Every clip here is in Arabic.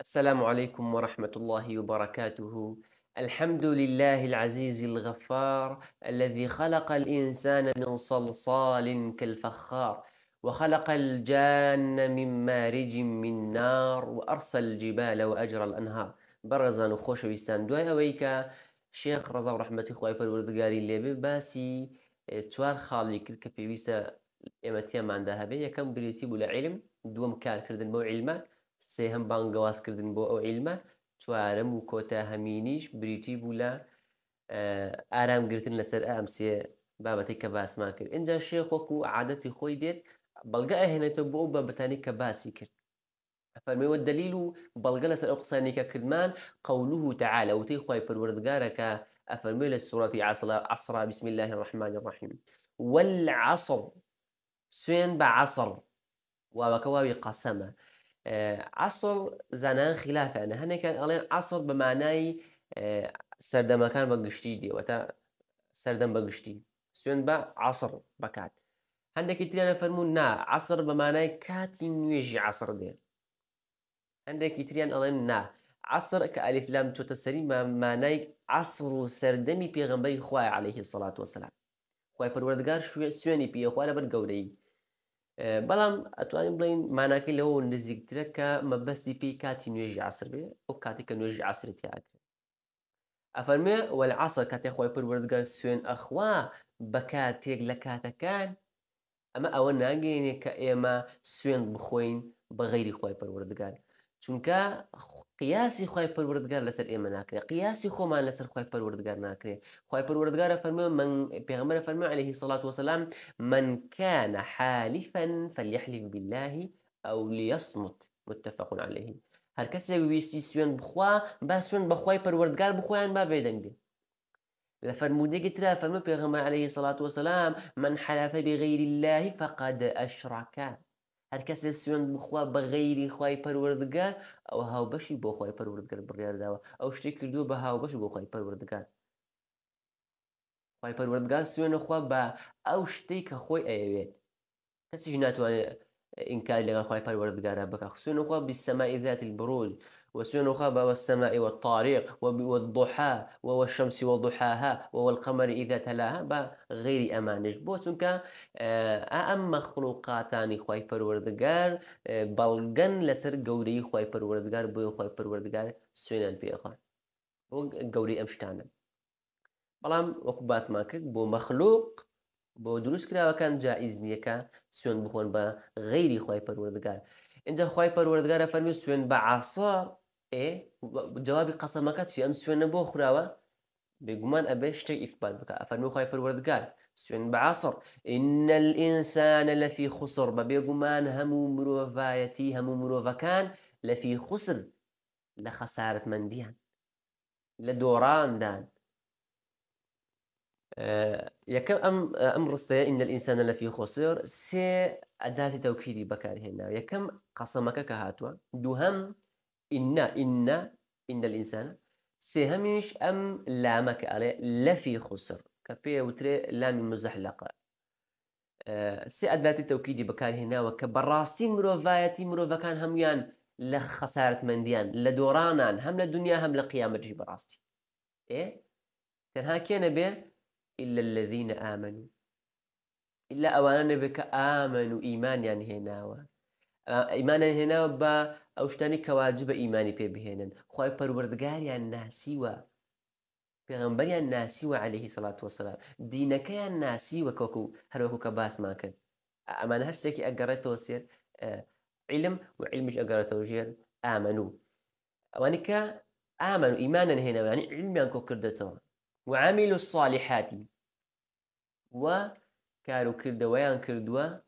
السلام عليكم ورحمة الله وبركاته الحمد لله العزيز الغفار الذي خلق الإنسان من صلصال كالفخار وخلق الجان من مارج من نار وأرسل الجبال وأجرى الأنهار برزان وخوش بيستان دوای ويكا شيخ رضا ورحمة و ڕحمەتی خۆی پەروەردگاری لێبێ توار خالي خاڵی کرد کە پێویستە ئێمە تێماندا هەبێت یەکەم بریتی بوو لە بو دووەم سێهم کردن بۆ او عیلمە چوارم و کۆتا همینیش بریتی بولا اه، آرام گرتن لسر لەسەر ئەمسێ بابەتی کە ما کرد اینجا شێخۆک و عادەتی خۆی دێت بەڵگە ئەهێنێتەوە بۆ بەبتانی کە باسی کرد فەرمیوە دلیل و بەڵگە لەسەر ئەو قسانیکە کردمان قوله و تی وتەی پروردگار که ئەفەرمی لە عصر عصر بسم الله الرحمن الرحیم والعصر سوێن بە عسر واوەکە واوی قەسەمە عسڵ زانان خلافانە هەنێکان ئەڵێن عسڵ بە مانایی سەردەمەکان بە گشتی دێوەتە سەردەم بە گشتی سوێن بە عسڕ بەکات هەندێکی تریانە فەرمونون نا عسڕ بە مانای کاتی نوێژی عسڕ دێ هەندێکی تریان ئەڵێن نا عسر کە ئەلیفلام چۆتە سەری مانای عسر و سەردەمی پێغمبەری خوای عليهەیه سڵات وسلام خی پەروەردگار شوێ سوێنی پێخوا لە بەر گەورەی بەڵام ئەتوانین بڵین ماناکەی لەەوە نزیکترە کە مەبەستی پێی کاتی نوێژی عسر بێ ئەو کاتێک کە نوێژی عسرتیاکرێت ئەفەرمێ وە لە عسر کاتێک خۆی پروردگار سوێن ئەخوا بە کاتێک لە کاتەکان ئەمە ئەوە ناگەێنێ کە ئێمە سوێن بخۆین بە غەیری خۆی پەروەردگار چونکە قیاسی خی پەروردگار لەسەر ئێمە ناکرێ قیاسی خۆمان لەسەر خی پەروردگار ناکرێ خی پەروردگارە فەرمە من پێغمەرە فەرمە عليه الصلاة وسلام من كان حالفا فليحلف بالله او ليصمت متفق عليه هەر کەسێک ویستی سوێن بخوا با سوێن بەخوای پەروەردگار بخۆیان با بێدەنگ بێ لفرمودك ترى فما بيغمى عليه الصلاة والسلام من حلف بغير الله فقد أشرك هەرکەس لە سوێن بخوا بە غەیری خی پەروەردگار ئەو هاوبەشی بۆ خی پەروەردگار بڕیارداوە ئەو شتی کردووە بە هاوبەش بۆ خی پەروەردگار خی پەروەردگار سوێنەخوا بە ئەو شتەی کە خۆی ئەیەوێت کەسیش ناتوانێت إنكار لغخواي پروردگارا بك سون خوا بالسماء ذات البروز وسون خوا والسماء والطارق والضحى والشمس وضحاها والقمر إذا تلاها با غير أمانش بو سونك آه، أم مخلوقاتاني خواي پروردگار آه، بلغن لسر قوري خواي پروردگار بو خواي پروردگار سونان بيخوان وقوري أمشتانا بلام وكباس باسمان کرد بۆ مەخلوق کن جایز نیه که سوێن بخون با غیری خی پروردگار اینجا پروردگار فرمی فەرمی با عصا ای جوابی قەسەمەکە چی ئەم سوێنە بۆ خوراوە بێگومان ئەبێ شتێک اثبات بکە فرمی خی پروردگار سوێن با عسر إن الإنسان لفی خسر بە بێگومان همو مرۆڤایەتی هەموو مرۆڤەکان لفی خسر لخسارت من دیان لدوران دان یەکەم ئەم ئەم ڕستەیە ئین ئینسانە لە فی خۆسر سێ ئەداتی تەوکیری بەکارهێنا یەکەم قەسەمەکە کە هاتووە دووهم ئیننا ئیننا ئین ئینسانە سێهەمیش ئەم لامەکە ئەڵێ لەفی خوسر کە پێ وترێ لامی مزەحلقە سێ ئەداتی تەوکیدی بەکارهێناوە کە بەڕاستی مرۆڤایەتی مرۆڤەکان هەمویان لە خەسارتمەندیان لە لا هەم لە دنیا هەم هم قیامەتژی بەڕاستی ئێ تەنها کێنە بێ إلا الذين آمنوا إلا أوانا بك آمنوا إيمان يعني و آه، إيمان يعني هنا با أوشتاني كواجب إيماني بي بهنن خواهي پروردگار يعني ناسيوا پیغمبر يعني و عليه الصلاة والسلام دينك يعني ناسيوا كوكو هروكو كباس ما كان أما أنا هرسيكي أقرأت وصير آه، علم وعلمش أقرأت وجير آمنوا وانك آمنوا إيمانا هنا يعني, يعني علميان يعني كو كردتهم وعملوا الصالحات وكارو كردويان كردوا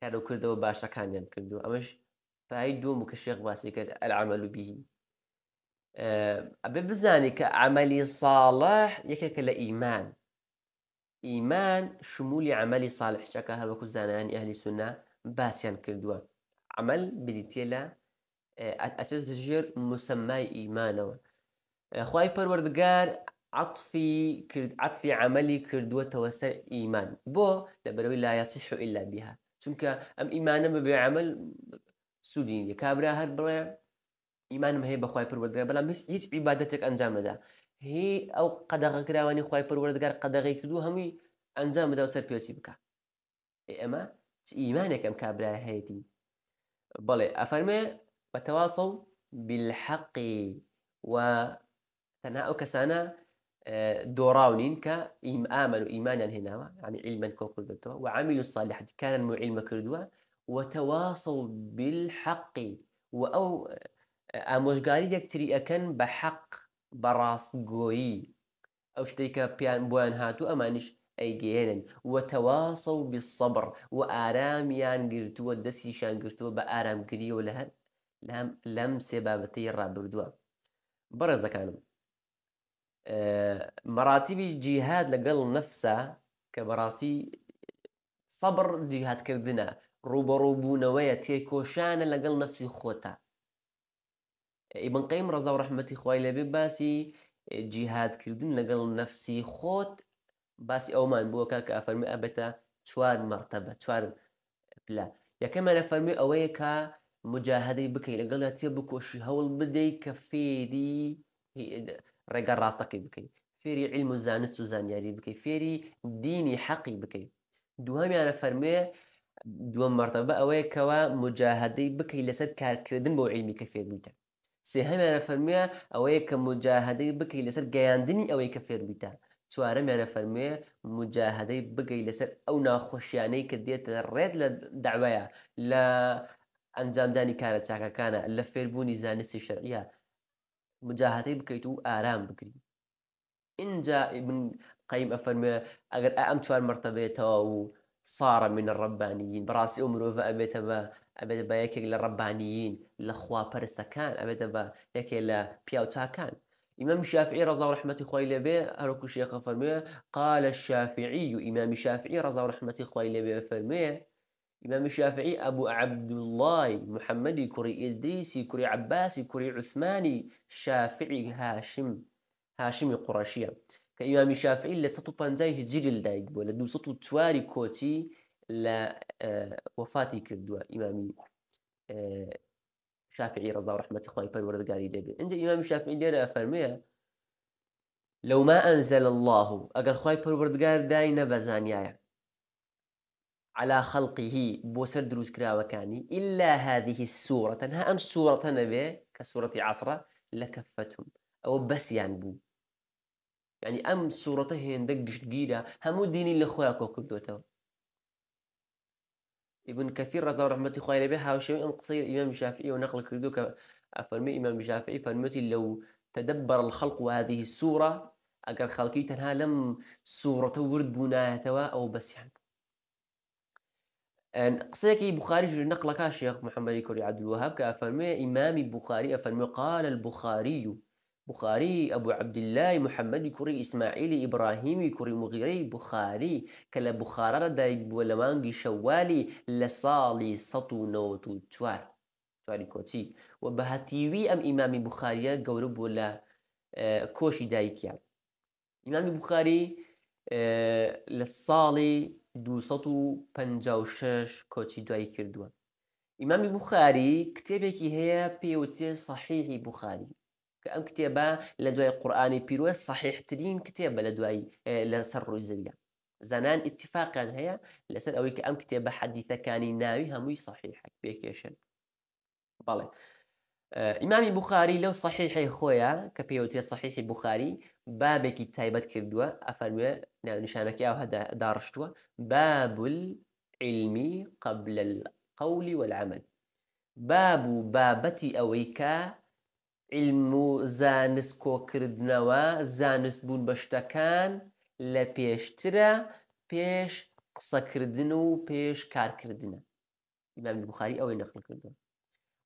كارو كردوا باشا يان كردوا أمش فهي مكشيخ كشيخ باسي العمل به أه، أبي بزاني کە صالح يكاك لإيمان إيمان ئیمان ئیمان صالح شكا ساڵحچەکە هەروەکو زانانی ئەهلی سونا باسییان كردوا عمل بديتيلا لە أه، ئەچەس دژێر مسممای ئیمانەوە أه، خی عطفي كرد عطفي عملي کردووەتەوە سەر إيمان بو لبروي لا يصح إلا بها چونکە ئەم ئیمانە بە بێعمل سوودینی کابرا هەر بڵێ ئیمانم هەیە بەخوای پروەردگار بەڵام هیچ عیبادەتێک ئەنجام نەدا هی ئەو قەدەغەکراوانی خخوای پروەردگار قەدەغی کردو هەمووی ئەنجام بدا و سەر پێچی بکە ئێمە ئیمانێکم کابرا هەیەی بڵێ ئەفەرمێ بەتەواسە بالحق و تەنها ئەو دوراونين كا آمنوا إيمانا هنا يعني علما كوكردوا وعملوا الصالحات كان علم كردوا وتواصوا بالحق وأو ئامۆژگاری آه، یەکتریەکەن بە حەق بە ڕاستگۆیی ئەو شتێککە پیان بۆیان هاتوو ئەمانش ئەیگەێنن وەتەواسە و بسەبر و ئارامیان گرتووە دەستیشان گرتووە بە ئارامگریەوە لە لم لەم سێ بابەتەی ڕابردووە كانوا مەراتیبی جیهاد لەگەڵ نەفسە کە بەڕاستی سەبر جیهادکردە ڕوبەڕووبوونەوەیە تێکۆشانە لەگەڵ نەفسی خۆتە ئیبنقیم ڕزا و ڕحمەتی خی لەبێ باسی جیهادکردن لەگەڵ نەفسی خۆت باسی ئەومان بووکە کە ئەفەرمی ئەبێتە چوار مەرتەبە چوار پلا یەکەمانە فەرمی ئەوەیە کە مجاهدەی بکەیت لەگەڵ تێ بکۆشی هەوڵ بدەیت کە فێری ڕێگە ڕاستەکەی بکەیت فێری علم و زانست و زانیاری بکەیت فێری دینی حەقی بکەیت دوهمیانە فەرمێ دووەم مەرتەبە ئەوەیە کەەوە مجاهدەی بکەیت لەسەر کارکردن بۆ علمی کە فێربوویتە سێهمیانە فەرمیە ئەوەیە کە مجاهدەی بکەیت لەسەر گەیاندنی ئەوەی کە فێربوویتە چوارەمیانە فەرمێ مجاهدەی بگەی لەسەر ئەو ناخۆشیانەی کە دێتە ڕێت لە داوایە لە ئەنجامدانی کارە چاکەکانە لە فێربوونی زانستی شەرعە مجاهەتەی بكيتو آرام بكري إن جاء من قەیم ئەفەرمێ ئەگەر ئەم چوار مرتبێتەوە و صارە منە ڕبانیین بەڕاستی ئەو مرۆڤ ئەبێتەوە ئەبێت بە یەکێک لە ڕبانیین لە خواپەرستەکان ئەبێتە بە یەکێ لە پیاوچاکان إمام الشافعي رضا ورحمة خويل لبي أركو شيخ فرمي قال الشافعي إمام الشافعي رضا ورحمة خويل لبي فرمي إمام الشافعي أبو عبد الله محمد كري إدريسي كري عباسي كري عثماني شافعي هاشم هاشم قرشية كإمام الشافعي لستو بانزاي هجري لدايد بو دو ستو تواري كوتي لا وفاتي كردوا إمامي شافعي رضا ورحمة ورد بروردقاري دابي عند إمام الشافعي ليرة أفرميها لو ما أنزل الله أقل خواي قال داينا بزانيايا على خلقه بوسر دروس وكاني إلا هذه السورة ها أم سورة نبي كسورة عصرة لكفتهم أو بس يعني بو يعني أم سورة دقش دقيرة همو ديني اللي خواكو كردوتو ابن كثير رضا رحمة خوالي بها وشيء أم قصير إمام الشافعي ونقل كردوك أفرمي إمام الشافعي فرمتي لو تدبر الخلق وهذه السورة أجر خلقي تنها لم سورة ورد بناتها أو بس يعني قصيكي إيه؟ قسەیەکی بخاریش نەقلەکە شێخ محەممەدی کوری عبدوەهاب کە ئەفەرمێ ئیمامی بخاری ئەفەرمێ قال البخاري بخاري أبو عبد الله محمد كوري إسماعيل إبراهيم كوري مغيري بخاري كلا بخارة دايك بولمانجي شوالي لصالي سطو نوتو تشوار تواري كوتي وبهاتيوي أم إمامي بخاري قورب ولا آه، كوشي دايك يعني إمامي بخاري آه، لصالي 256 کۆچی دوایی کردووە ئیمامی بخاری کتێبێکی هەیە پێوتێ سەحیحی بخاری کە ئەم کتێبە لە دوای قورآانی پیرۆە سەحیحترین کتێبە لە دوایی لەسەر ڕووی زەویە زانان اتفاقیان هەیە لەسەر ئەوەی کە ئەم کتێبە حەدیتەکانی ناوی هەمووی سەحیحەک پێکێشن بەڵێ آه، امامي بخاري لو صحيح خويا كبيوتي صحيح بخاري بابك بابێکی كردوا کردووە ئەفەرموێ ناونشانەکە نعم، ئەو هەدا داڕشتووە باب العلم قبل القول والعمل باب بابتي بابەتی ئەوەی کە علم و زانس کۆکردنەوە زانست بوون بە شتەکان لە بيش قصا كردنو بيش كار كردنا امام البخاري او نقل كردنا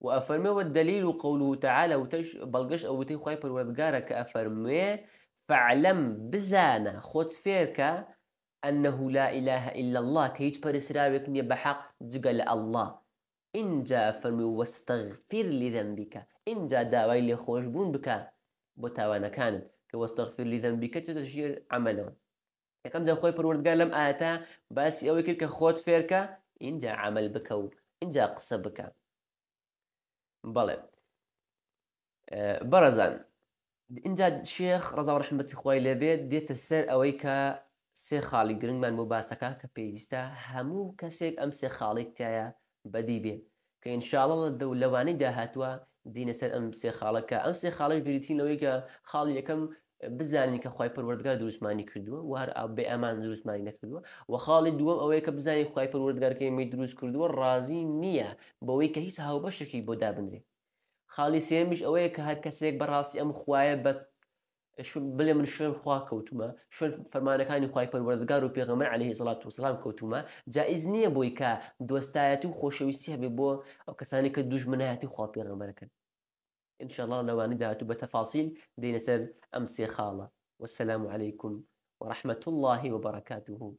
وافرمێەوە والدليل قوله تعالى وتش تعاالە أو تي ئەوتەی خی پەروەگارە فعلم بزانا خۆت فيرك أنه لا إله إلا الله كي هیچ پەرسراوێک نییە بەحق جگە لە الله اینجا فەرمی وەستەغفیر لذەمبیکە اینجا داوای لێ خۆشببوون بکە بۆ تاوانەکانت کە وەستەغفیر لذەمبیکە چ دەژیر ئەمەلەوە یەکەم جا خۆی پروردگار لەم ئاتا باسی ئەوەی کرد کە خۆت فێرکە اینجا عمل بكو إن جاء قصبك بکە بەڵێ بەرەزان اینجا شێخ ڕزا ڕحمەتی خۆی لەبێت دێتە سەر ئەوەی کە سێ خاڵی گرنگمان بۆ باسەکە کە پێویستە هەموو کەسێک ئەم سێ خاڵێک تایە بەدی بێ کە ئینشاڵە لە دەو لەوانەی داهاتوە دینە سەر ئەم سێ خاڵەکە ئەم سێ خاڵی بریتینەوەی کە خاڵی یەکەم بزانین کە خی پروردگار دروستمانی کردووە وار بێ ئەمان دروستمانی نەکردووە و خاڵی دووەم ئەوەیە کە بزانین خی پروردگارکەی می دروست کردووە ڕازی نییە بەوەی کە هیچ هاوبەشێکی بۆ دابنرێ خاڵی سێمیش ئەوەیە کە هەر کەسێک بەڕاستی ئەم خوایە بە بڵێ من شوێن خوا کەوتمە شوێن فەرمانەکانی خی پەروەردگار و پێغمە عليه زڵات وسلام کەوتمە جائز نییە بۆی کە دۆستایەتی و خۆشەویستی هەبێ بۆ ئەو کەسانی کە دوژمنایەتی خوا پێغەمەەکەن ان شاء الله لو عندها بە تفاصيل دێنە سەر خالة والسلام عليكم ورحمة الله وبركاته